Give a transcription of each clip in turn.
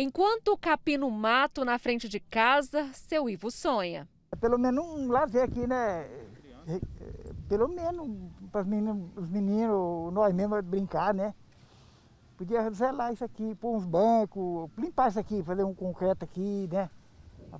Enquanto capina o mato na frente de casa, seu Ivo sonha. Pelo menos um lazer aqui, né? Pelo menos para menino, os meninos, nós mesmos brincar, né? Podia zelar isso aqui, pôr uns bancos, limpar isso aqui, fazer um concreto aqui, né?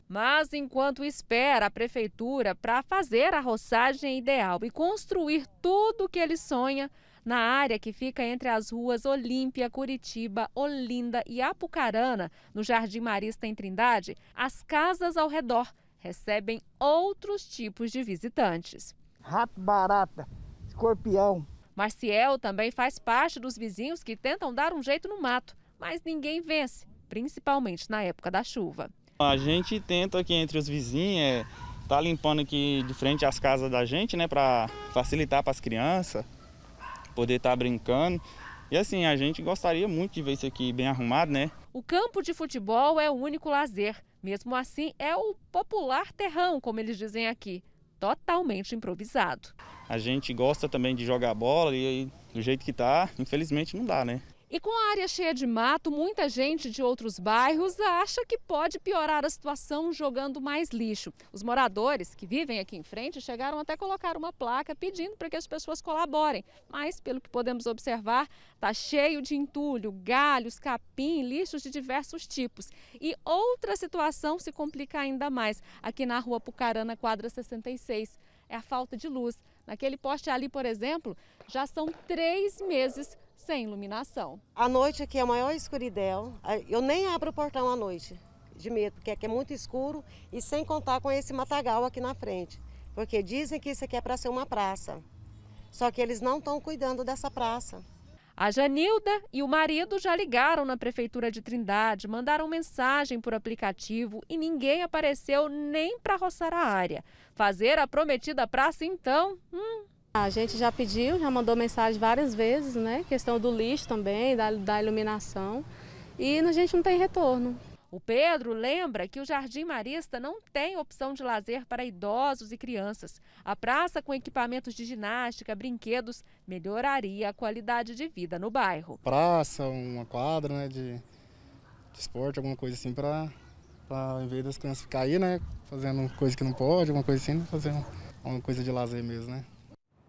Mas enquanto espera a prefeitura para fazer a roçagem ideal e construir tudo o que ele sonha, na área que fica entre as ruas Olímpia, Curitiba, Olinda e Apucarana, no Jardim Marista em Trindade, as casas ao redor recebem outros tipos de visitantes. Rato barata, escorpião. Marciel também faz parte dos vizinhos que tentam dar um jeito no mato, mas ninguém vence, principalmente na época da chuva. A gente tenta aqui entre os vizinhos, é, tá limpando aqui de frente às casas da gente, né, para facilitar para as crianças poder estar tá brincando. E assim, a gente gostaria muito de ver isso aqui bem arrumado, né? O campo de futebol é o único lazer. Mesmo assim, é o popular terrão, como eles dizem aqui, totalmente improvisado. A gente gosta também de jogar bola e do jeito que tá, infelizmente não dá, né? E com a área cheia de mato, muita gente de outros bairros acha que pode piorar a situação jogando mais lixo. Os moradores que vivem aqui em frente chegaram até a colocar uma placa pedindo para que as pessoas colaborem. Mas, pelo que podemos observar, está cheio de entulho, galhos, capim, lixos de diversos tipos. E outra situação se complica ainda mais aqui na rua Pucarana, quadra 66 é a falta de luz. Naquele poste ali, por exemplo, já são três meses sem iluminação. A noite aqui é a maior escuridão. Eu nem abro o portão à noite, de medo, porque aqui é muito escuro e sem contar com esse matagal aqui na frente. Porque dizem que isso aqui é para ser uma praça. Só que eles não estão cuidando dessa praça. A Janilda e o marido já ligaram na prefeitura de Trindade, mandaram mensagem por aplicativo e ninguém apareceu nem para roçar a área. Fazer a prometida praça então, hum, a gente já pediu, já mandou mensagem várias vezes, né? Questão do lixo também, da, da iluminação. E a gente não tem retorno. O Pedro lembra que o Jardim Marista não tem opção de lazer para idosos e crianças. A praça com equipamentos de ginástica, brinquedos, melhoraria a qualidade de vida no bairro. Praça, uma quadra né, de, de esporte, alguma coisa assim para, em vez das crianças ficarem aí, né? Fazendo coisa que não pode, alguma coisa assim, fazendo uma coisa de lazer mesmo, né?